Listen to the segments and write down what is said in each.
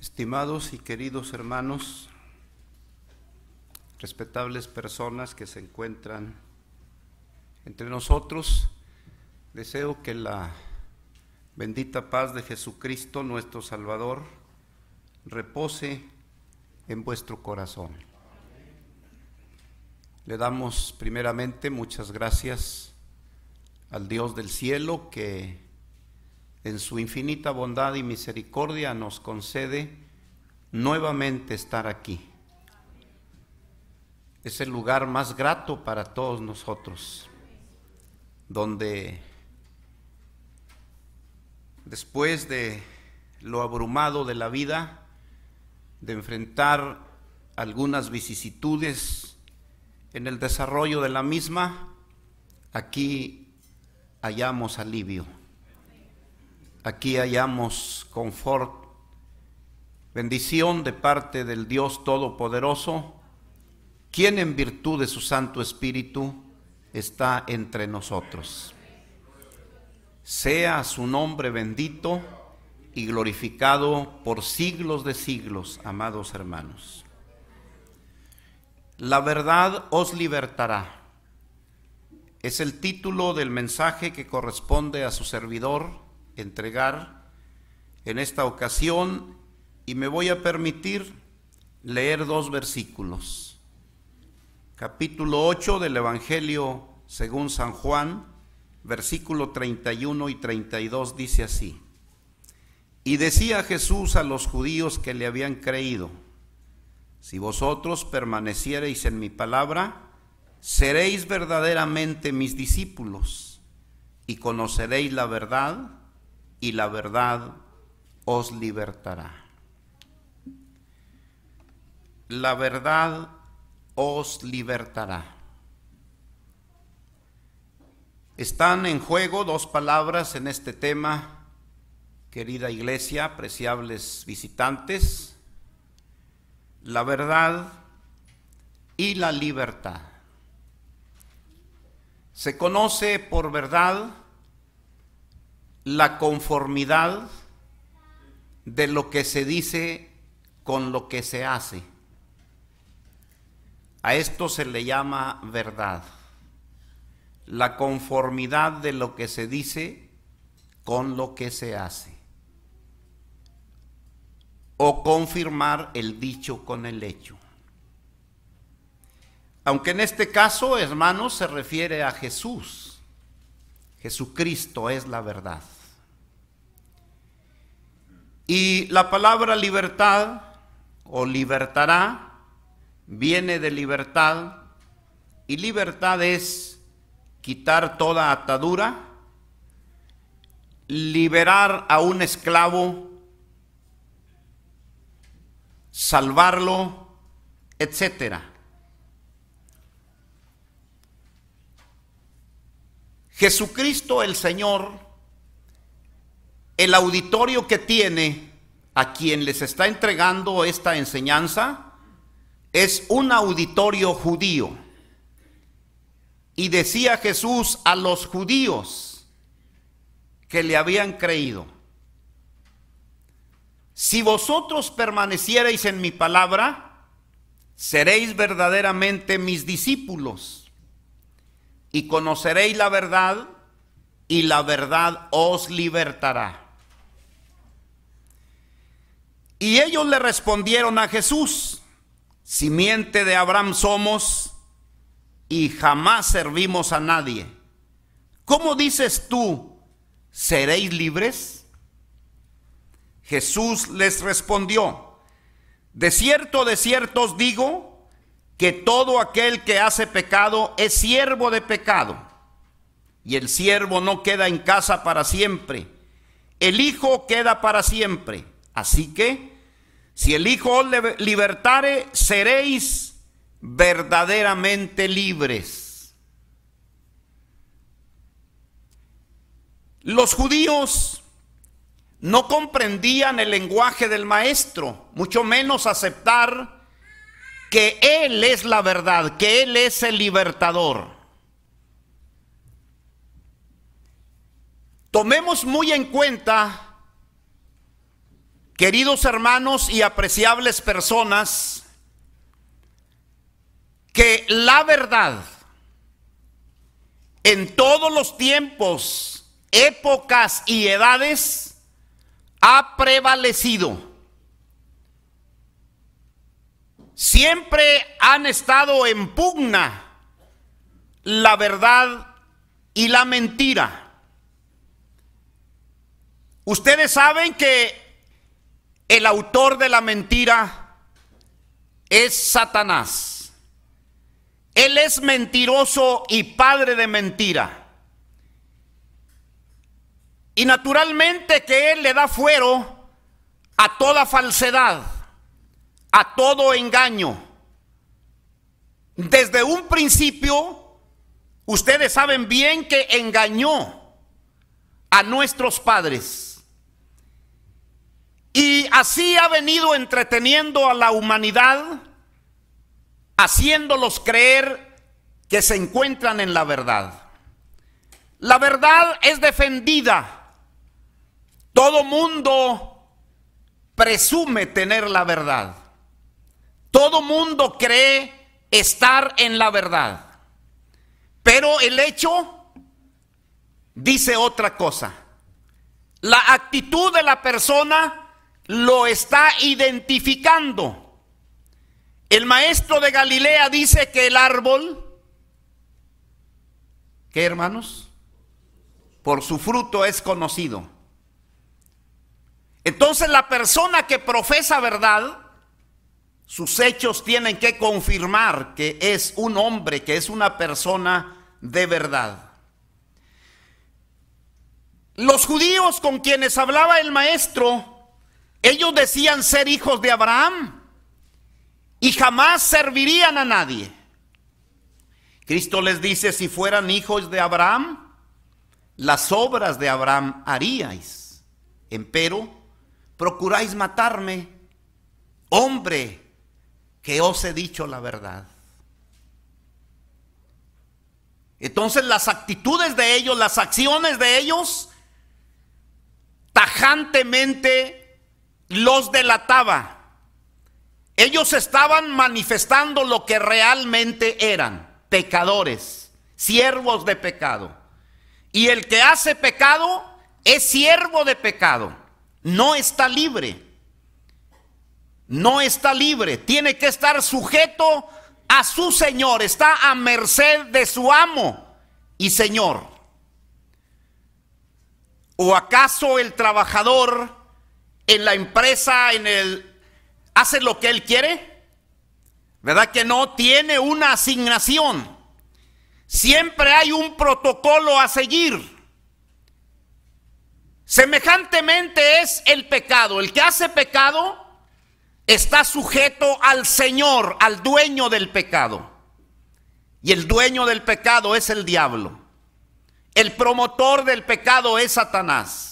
Estimados y queridos hermanos, respetables personas que se encuentran entre nosotros, deseo que la bendita paz de Jesucristo, nuestro Salvador, repose en vuestro corazón. Le damos primeramente muchas gracias al Dios del cielo que en su infinita bondad y misericordia nos concede nuevamente estar aquí. Es el lugar más grato para todos nosotros, donde después de lo abrumado de la vida, de enfrentar algunas vicisitudes en el desarrollo de la misma, aquí hallamos alivio Aquí hallamos confort, bendición de parte del Dios Todopoderoso, quien en virtud de su Santo Espíritu está entre nosotros. Sea su nombre bendito y glorificado por siglos de siglos, amados hermanos. La verdad os libertará. Es el título del mensaje que corresponde a su servidor entregar en esta ocasión y me voy a permitir leer dos versículos. Capítulo 8 del Evangelio según San Juan, versículo 31 y 32 dice así. Y decía Jesús a los judíos que le habían creído, si vosotros permaneciereis en mi palabra, seréis verdaderamente mis discípulos y conoceréis la verdad y la verdad os libertará. La verdad os libertará. Están en juego dos palabras en este tema, querida iglesia, apreciables visitantes, la verdad y la libertad. Se conoce por verdad la conformidad de lo que se dice con lo que se hace. A esto se le llama verdad. La conformidad de lo que se dice con lo que se hace. O confirmar el dicho con el hecho. Aunque en este caso, hermanos, se refiere a Jesús. Jesucristo es la verdad. Y la palabra libertad o libertará viene de libertad y libertad es quitar toda atadura, liberar a un esclavo, salvarlo, etcétera. Jesucristo el Señor el auditorio que tiene a quien les está entregando esta enseñanza es un auditorio judío. Y decía Jesús a los judíos que le habían creído, si vosotros permaneciereis en mi palabra, seréis verdaderamente mis discípulos y conoceréis la verdad y la verdad os libertará. Y ellos le respondieron a Jesús, simiente de Abraham somos y jamás servimos a nadie. ¿Cómo dices tú, seréis libres? Jesús les respondió, de cierto, de cierto os digo que todo aquel que hace pecado es siervo de pecado, y el siervo no queda en casa para siempre, el Hijo queda para siempre. Así que si el Hijo os libertare, seréis verdaderamente libres. Los judíos no comprendían el lenguaje del maestro, mucho menos aceptar que Él es la verdad, que Él es el libertador. Tomemos muy en cuenta Queridos hermanos y apreciables personas, que la verdad en todos los tiempos, épocas y edades ha prevalecido. Siempre han estado en pugna la verdad y la mentira. Ustedes saben que el autor de la mentira es Satanás. Él es mentiroso y padre de mentira. Y naturalmente que Él le da fuero a toda falsedad, a todo engaño. Desde un principio, ustedes saben bien que engañó a nuestros padres. Y así ha venido entreteniendo a la humanidad, haciéndolos creer que se encuentran en la verdad. La verdad es defendida. Todo mundo presume tener la verdad. Todo mundo cree estar en la verdad. Pero el hecho dice otra cosa. La actitud de la persona lo está identificando. El maestro de Galilea dice que el árbol, ¿qué hermanos? Por su fruto es conocido. Entonces la persona que profesa verdad, sus hechos tienen que confirmar que es un hombre, que es una persona de verdad. Los judíos con quienes hablaba el maestro ellos decían ser hijos de Abraham y jamás servirían a nadie. Cristo les dice, si fueran hijos de Abraham, las obras de Abraham haríais. Empero, procuráis matarme, hombre, que os he dicho la verdad. Entonces las actitudes de ellos, las acciones de ellos, tajantemente los delataba. Ellos estaban manifestando lo que realmente eran, pecadores, siervos de pecado. Y el que hace pecado es siervo de pecado, no está libre. No está libre, tiene que estar sujeto a su Señor, está a merced de su amo y Señor. ¿O acaso el trabajador en la empresa, en el... hace lo que él quiere? ¿Verdad que no? Tiene una asignación. Siempre hay un protocolo a seguir. Semejantemente es el pecado. El que hace pecado está sujeto al Señor, al dueño del pecado. Y el dueño del pecado es el diablo. El promotor del pecado es Satanás.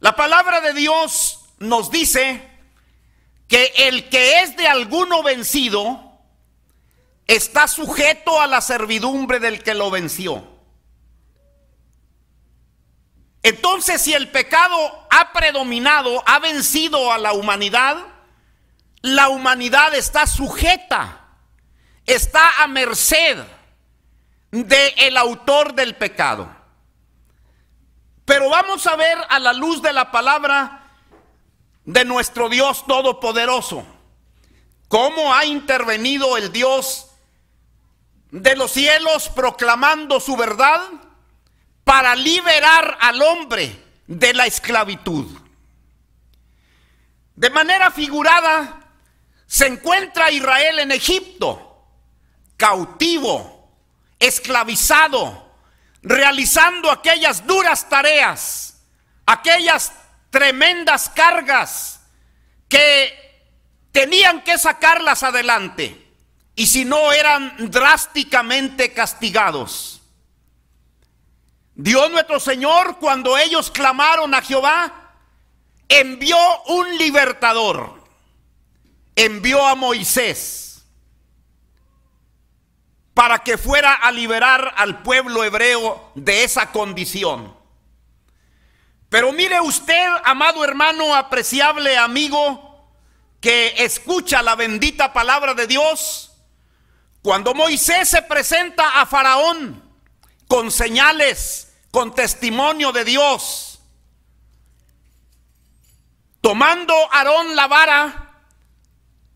La palabra de Dios nos dice que el que es de alguno vencido está sujeto a la servidumbre del que lo venció. Entonces, si el pecado ha predominado, ha vencido a la humanidad, la humanidad está sujeta, está a merced del el autor del pecado. Pero vamos a ver a la luz de la palabra de nuestro Dios Todopoderoso, cómo ha intervenido el Dios de los cielos proclamando su verdad para liberar al hombre de la esclavitud. De manera figurada, se encuentra Israel en Egipto, cautivo, esclavizado, realizando aquellas duras tareas, aquellas tremendas cargas que tenían que sacarlas adelante y si no eran drásticamente castigados. Dios nuestro Señor, cuando ellos clamaron a Jehová, envió un libertador, envió a Moisés para que fuera a liberar al pueblo hebreo de esa condición. Pero mire usted, amado hermano, apreciable amigo, que escucha la bendita palabra de Dios, cuando Moisés se presenta a Faraón con señales, con testimonio de Dios, tomando Aarón la vara,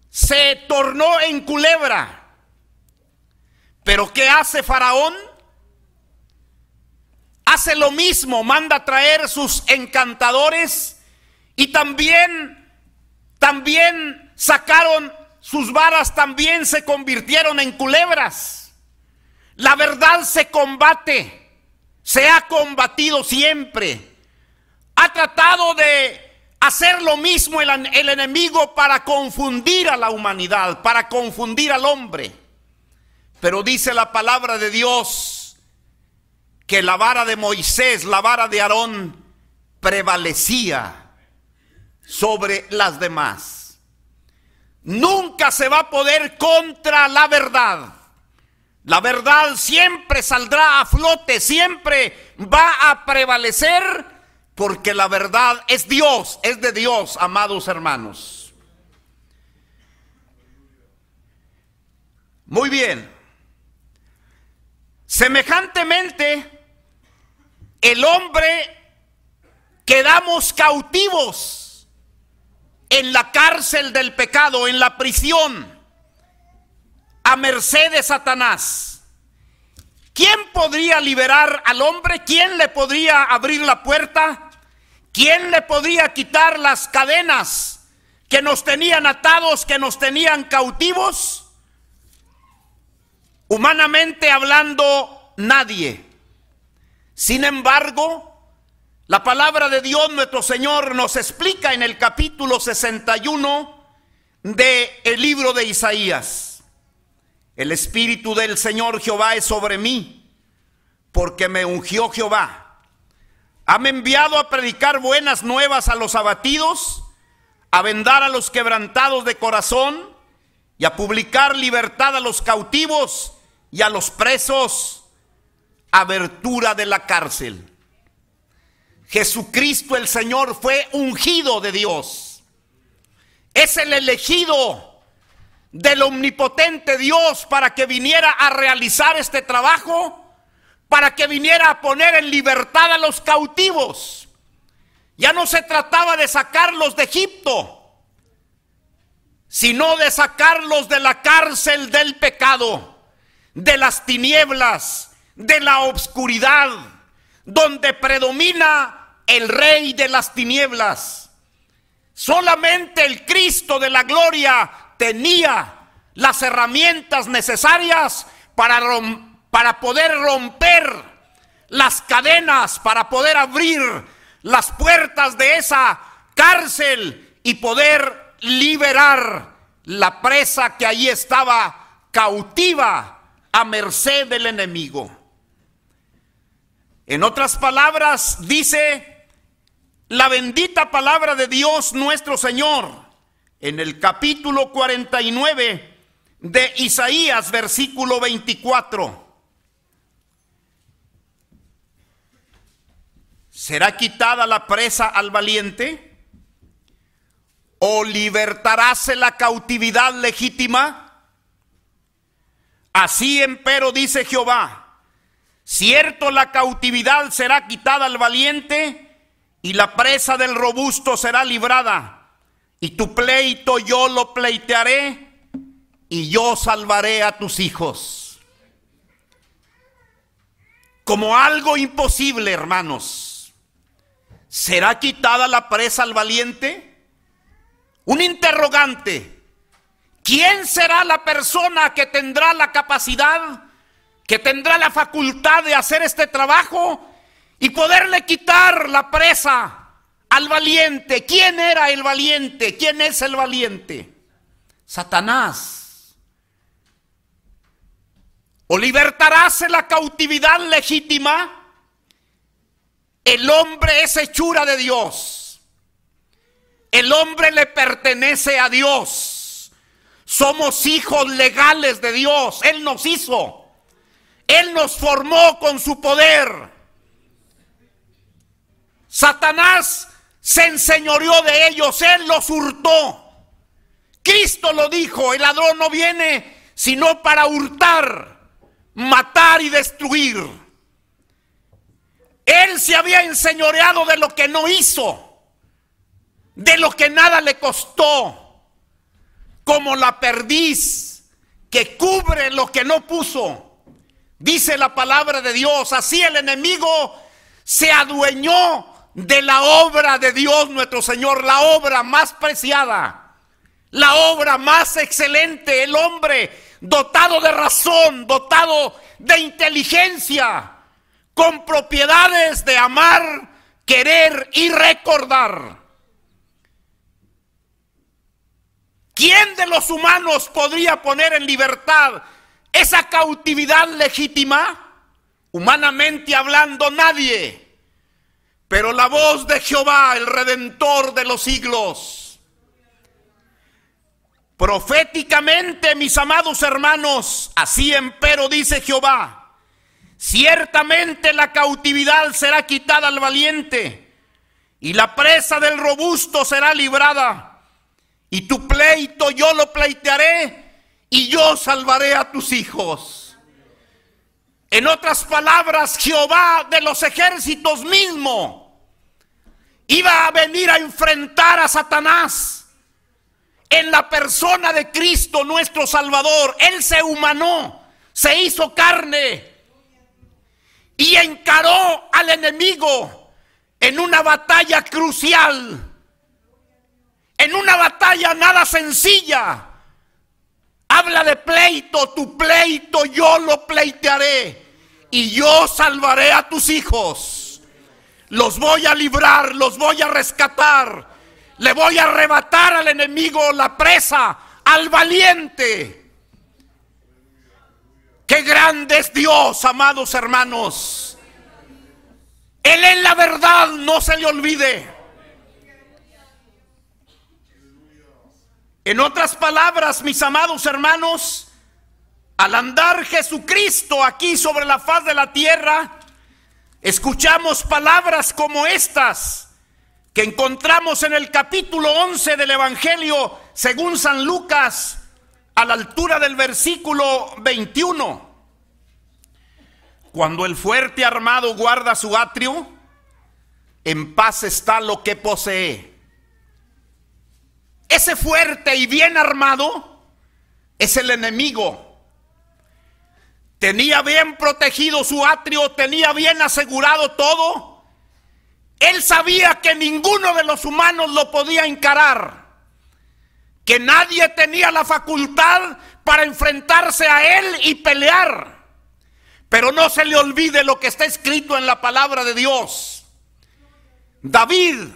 se tornó en culebra pero ¿qué hace Faraón? Hace lo mismo, manda traer sus encantadores y también, también sacaron sus varas, también se convirtieron en culebras. La verdad se combate, se ha combatido siempre. Ha tratado de hacer lo mismo el, el enemigo para confundir a la humanidad, para confundir al hombre. Pero dice la palabra de Dios que la vara de Moisés, la vara de Aarón, prevalecía sobre las demás. Nunca se va a poder contra la verdad. La verdad siempre saldrá a flote, siempre va a prevalecer porque la verdad es Dios, es de Dios, amados hermanos. Muy bien. Semejantemente, el hombre quedamos cautivos en la cárcel del pecado, en la prisión, a merced de Satanás. ¿Quién podría liberar al hombre? ¿Quién le podría abrir la puerta? ¿Quién le podría quitar las cadenas que nos tenían atados, que nos tenían cautivos? Humanamente hablando, nadie. Sin embargo, la palabra de Dios nuestro Señor nos explica en el capítulo 61 del el libro de Isaías. El Espíritu del Señor Jehová es sobre mí, porque me ungió Jehová. Hame enviado a predicar buenas nuevas a los abatidos, a vendar a los quebrantados de corazón, y a publicar libertad a los cautivos y a los presos, abertura de la cárcel. Jesucristo el Señor fue ungido de Dios. Es el elegido del omnipotente Dios para que viniera a realizar este trabajo, para que viniera a poner en libertad a los cautivos. Ya no se trataba de sacarlos de Egipto, sino de sacarlos de la cárcel del pecado, de las tinieblas, de la obscuridad, donde predomina el rey de las tinieblas. Solamente el Cristo de la gloria tenía las herramientas necesarias para, para poder romper las cadenas, para poder abrir las puertas de esa cárcel y poder liberar la presa que allí estaba cautiva a merced del enemigo. En otras palabras, dice la bendita palabra de Dios nuestro Señor en el capítulo 49 de Isaías, versículo 24. ¿Será quitada la presa al valiente? ¿O libertarás la cautividad legítima? Así empero dice Jehová, cierto la cautividad será quitada al valiente y la presa del robusto será librada. Y tu pleito yo lo pleitearé y yo salvaré a tus hijos. Como algo imposible, hermanos. ¿Será quitada la presa al valiente? un interrogante. ¿Quién será la persona que tendrá la capacidad, que tendrá la facultad de hacer este trabajo y poderle quitar la presa al valiente? ¿Quién era el valiente? ¿Quién es el valiente? Satanás. ¿O libertarás la cautividad legítima? El hombre es hechura de Dios. El hombre le pertenece a Dios. Somos hijos legales de Dios. Él nos hizo. Él nos formó con su poder. Satanás se enseñoreó de ellos. Él los hurtó. Cristo lo dijo. El ladrón no viene sino para hurtar, matar y destruir. Él se había enseñoreado de lo que no hizo de lo que nada le costó, como la perdiz que cubre lo que no puso. Dice la palabra de Dios, así el enemigo se adueñó de la obra de Dios nuestro Señor, la obra más preciada, la obra más excelente, el hombre dotado de razón, dotado de inteligencia, con propiedades de amar, querer y recordar. ¿Quién de los humanos podría poner en libertad esa cautividad legítima? Humanamente hablando, nadie. Pero la voz de Jehová, el redentor de los siglos. Proféticamente, mis amados hermanos, así empero dice Jehová, ciertamente la cautividad será quitada al valiente y la presa del robusto será librada. Y tu pleito yo lo pleitearé y yo salvaré a tus hijos. En otras palabras, Jehová de los ejércitos mismo iba a venir a enfrentar a Satanás en la persona de Cristo nuestro Salvador. Él se humanó, se hizo carne y encaró al enemigo en una batalla crucial en una batalla nada sencilla. Habla de pleito, tu pleito yo lo pleitearé y yo salvaré a tus hijos. Los voy a librar, los voy a rescatar. Le voy a arrebatar al enemigo la presa, al valiente. Qué grande es Dios, amados hermanos. Él es la verdad, no se le olvide. En otras palabras, mis amados hermanos, al andar Jesucristo aquí sobre la faz de la tierra, escuchamos palabras como estas que encontramos en el capítulo 11 del Evangelio según San Lucas a la altura del versículo 21. Cuando el fuerte armado guarda su atrio, en paz está lo que posee. Ese fuerte y bien armado es el enemigo. Tenía bien protegido su atrio, tenía bien asegurado todo. Él sabía que ninguno de los humanos lo podía encarar, que nadie tenía la facultad para enfrentarse a él y pelear. Pero no se le olvide lo que está escrito en la palabra de Dios. David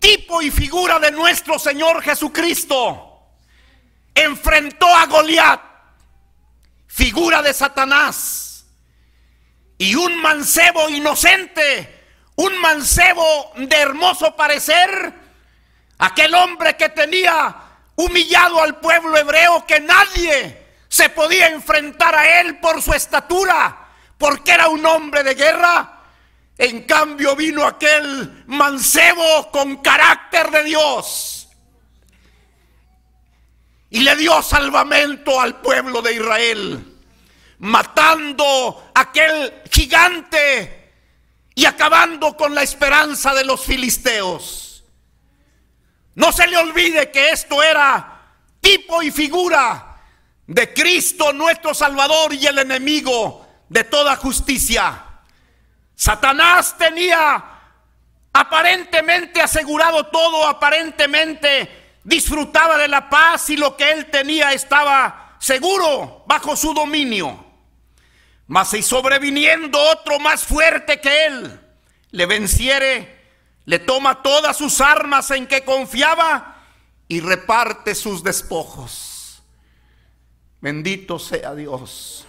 tipo y figura de nuestro Señor Jesucristo, enfrentó a Goliat, figura de Satanás, y un mancebo inocente, un mancebo de hermoso parecer, aquel hombre que tenía humillado al pueblo hebreo que nadie se podía enfrentar a él por su estatura, porque era un hombre de guerra en cambio vino aquel mancebo con carácter de Dios y le dio salvamento al pueblo de Israel, matando aquel gigante y acabando con la esperanza de los filisteos. No se le olvide que esto era tipo y figura de Cristo nuestro Salvador y el enemigo de toda justicia. Satanás tenía aparentemente asegurado todo, aparentemente disfrutaba de la paz y lo que él tenía estaba seguro bajo su dominio. Mas si sobreviniendo otro más fuerte que él, le venciere, le toma todas sus armas en que confiaba y reparte sus despojos. Bendito sea Dios.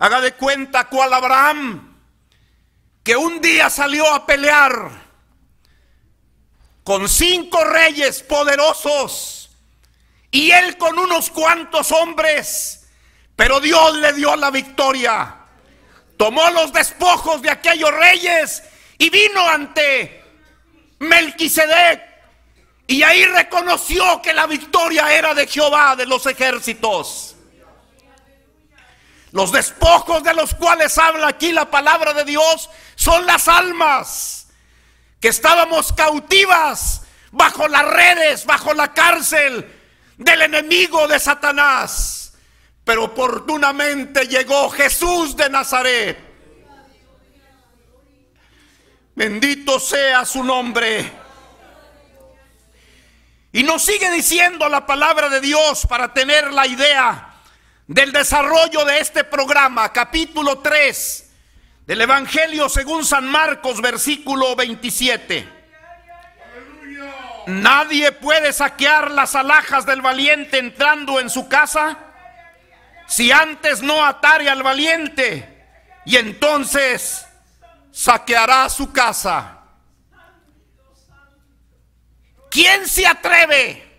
Haga de cuenta cual Abraham, que un día salió a pelear con cinco reyes poderosos y él con unos cuantos hombres, pero Dios le dio la victoria. Tomó los despojos de aquellos reyes y vino ante Melquisedec y ahí reconoció que la victoria era de Jehová de los ejércitos. Los despojos de los cuales habla aquí la palabra de Dios son las almas que estábamos cautivas bajo las redes, bajo la cárcel del enemigo de Satanás. Pero oportunamente llegó Jesús de Nazaret. Bendito sea su nombre. Y nos sigue diciendo la palabra de Dios para tener la idea del desarrollo de este programa, capítulo 3 del Evangelio según San Marcos, versículo 27. Nadie puede saquear las alhajas del valiente entrando en su casa si antes no atare al valiente y entonces saqueará su casa. ¿Quién se atreve?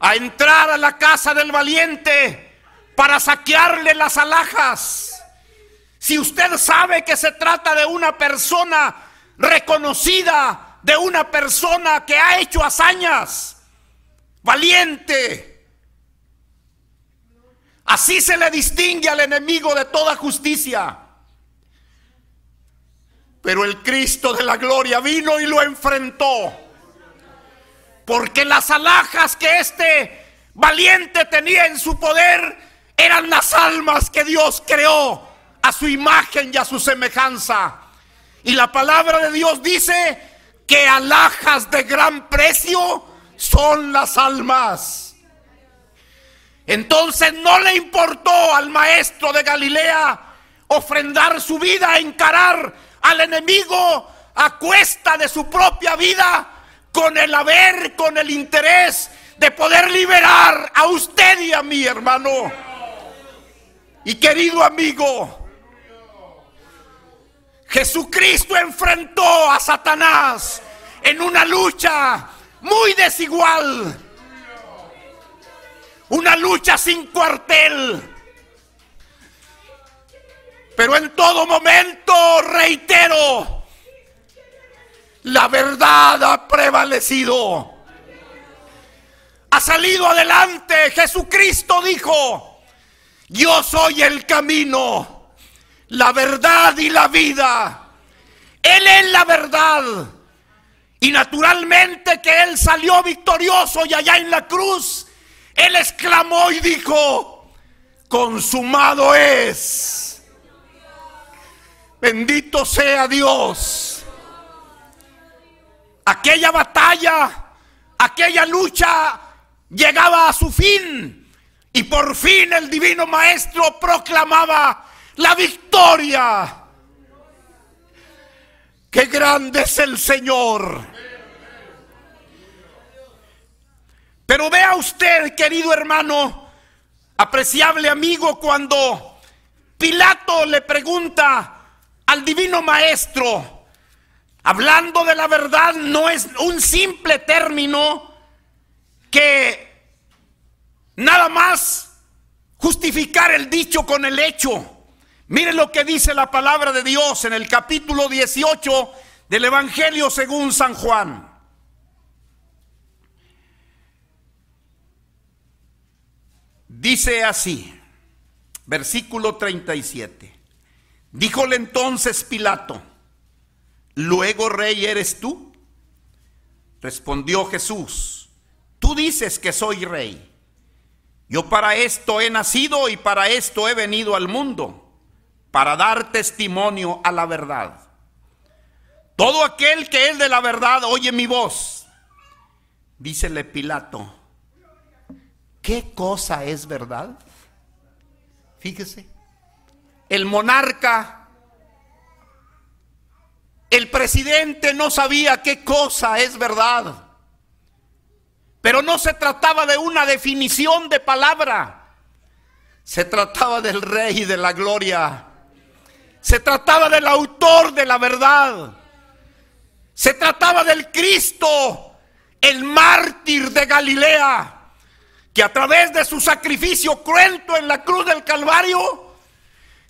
a entrar a la casa del valiente para saquearle las alhajas. Si usted sabe que se trata de una persona reconocida, de una persona que ha hecho hazañas, valiente, Así se le distingue al enemigo de toda justicia. Pero el Cristo de la gloria vino y lo enfrentó porque las alhajas que este valiente tenía en su poder eran las almas que Dios creó a su imagen y a su semejanza. Y la palabra de Dios dice que alhajas de gran precio son las almas. Entonces no le importó al maestro de Galilea ofrendar su vida, encarar al enemigo a cuesta de su propia vida con el haber, con el interés de poder liberar a usted y a mi hermano. Y querido amigo, Jesucristo enfrentó a Satanás en una lucha muy desigual, una lucha sin cuartel. Pero en todo momento, reitero, la verdad ha prevalecido. Ha salido adelante. Jesucristo dijo, yo soy el camino, la verdad y la vida. Él es la verdad. Y naturalmente que Él salió victorioso y allá en la cruz, Él exclamó y dijo, consumado es. Bendito sea Dios aquella batalla, aquella lucha llegaba a su fin y por fin el divino maestro proclamaba la victoria. Qué grande es el Señor. Pero vea usted, querido hermano, apreciable amigo, cuando Pilato le pregunta al divino maestro, Hablando de la verdad no es un simple término que nada más justificar el dicho con el hecho. Miren lo que dice la palabra de Dios en el capítulo 18 del Evangelio según San Juan. Dice así, versículo 37. Díjole entonces Pilato, ¿Luego rey eres tú? Respondió Jesús, tú dices que soy rey. Yo para esto he nacido y para esto he venido al mundo, para dar testimonio a la verdad. Todo aquel que es de la verdad oye mi voz. Dícele Pilato, ¿qué cosa es verdad? Fíjese, el monarca el presidente no sabía qué cosa es verdad. Pero no se trataba de una definición de palabra. Se trataba del rey de la gloria. Se trataba del autor de la verdad. Se trataba del Cristo, el mártir de Galilea, que a través de su sacrificio cruento en la cruz del Calvario,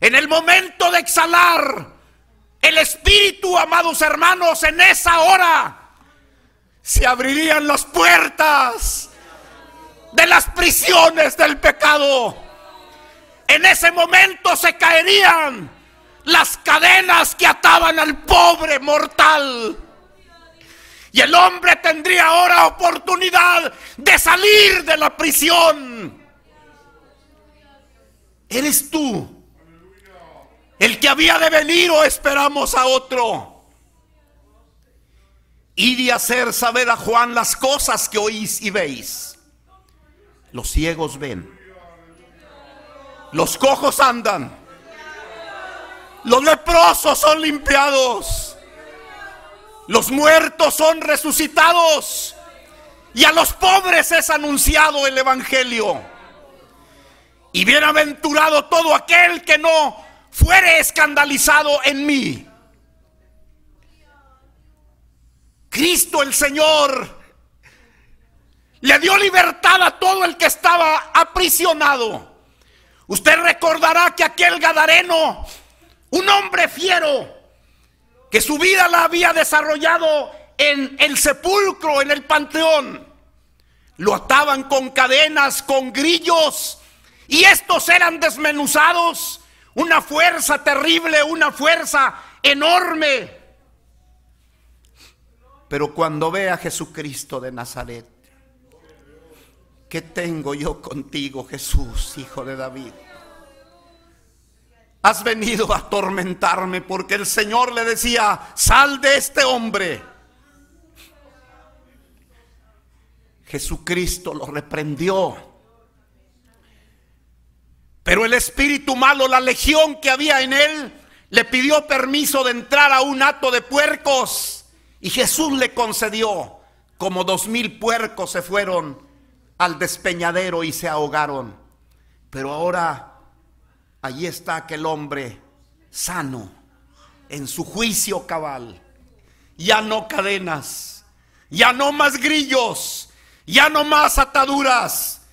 en el momento de exhalar el Espíritu, amados hermanos, en esa hora se abrirían las puertas de las prisiones del pecado. En ese momento se caerían las cadenas que ataban al pobre mortal. Y el hombre tendría ahora oportunidad de salir de la prisión. Eres tú el que había de venir o oh, esperamos a otro. Y de hacer saber a Juan las cosas que oís y veis. Los ciegos ven. Los cojos andan. Los leprosos son limpiados. Los muertos son resucitados. Y a los pobres es anunciado el Evangelio. Y bienaventurado todo aquel que no fuere escandalizado en mí. Cristo el Señor le dio libertad a todo el que estaba aprisionado. Usted recordará que aquel Gadareno, un hombre fiero, que su vida la había desarrollado en el sepulcro, en el panteón, lo ataban con cadenas, con grillos, y estos eran desmenuzados una fuerza terrible, una fuerza enorme. Pero cuando ve a Jesucristo de Nazaret, ¿qué tengo yo contigo, Jesús, hijo de David? Has venido a atormentarme porque el Señor le decía, sal de este hombre. Jesucristo lo reprendió pero el espíritu malo, la legión que había en él, le pidió permiso de entrar a un hato de puercos. Y Jesús le concedió, como dos mil puercos se fueron al despeñadero y se ahogaron. Pero ahora, allí está aquel hombre sano, en su juicio cabal. Ya no cadenas, ya no más grillos, ya no más ataduras,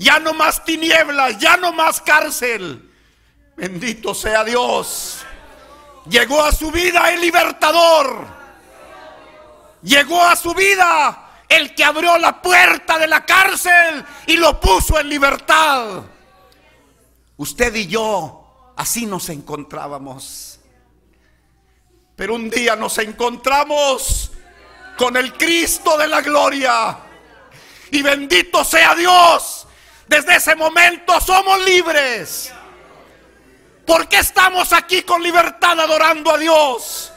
ya no más tinieblas, ya no más cárcel. Bendito sea Dios. Llegó a su vida el libertador. Llegó a su vida el que abrió la puerta de la cárcel y lo puso en libertad. Usted y yo así nos encontrábamos. Pero un día nos encontramos con el Cristo de la gloria. Y bendito sea Dios desde ese momento somos libres. ¿Por qué estamos aquí con libertad adorando a Dios?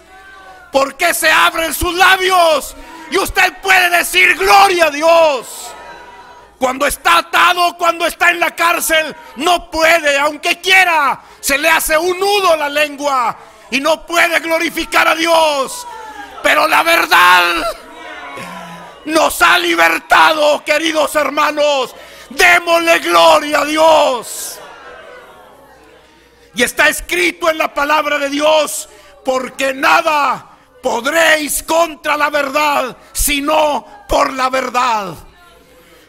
¿Por qué se abren sus labios? Y usted puede decir gloria a Dios. Cuando está atado, cuando está en la cárcel, no puede, aunque quiera, se le hace un nudo la lengua y no puede glorificar a Dios. Pero la verdad nos ha libertado, queridos hermanos. Démosle gloria a Dios. Y está escrito en la palabra de Dios, porque nada podréis contra la verdad, sino por la verdad.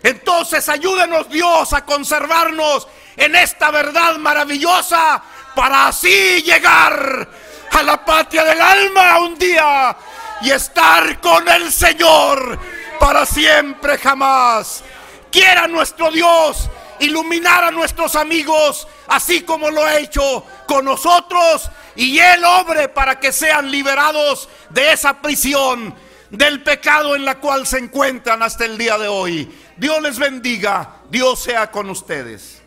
Entonces ayúdenos Dios a conservarnos en esta verdad maravillosa para así llegar a la patria del alma un día y estar con el Señor para siempre jamás quiera nuestro Dios iluminar a nuestros amigos, así como lo ha hecho con nosotros, y el hombre para que sean liberados de esa prisión, del pecado en la cual se encuentran hasta el día de hoy. Dios les bendiga, Dios sea con ustedes.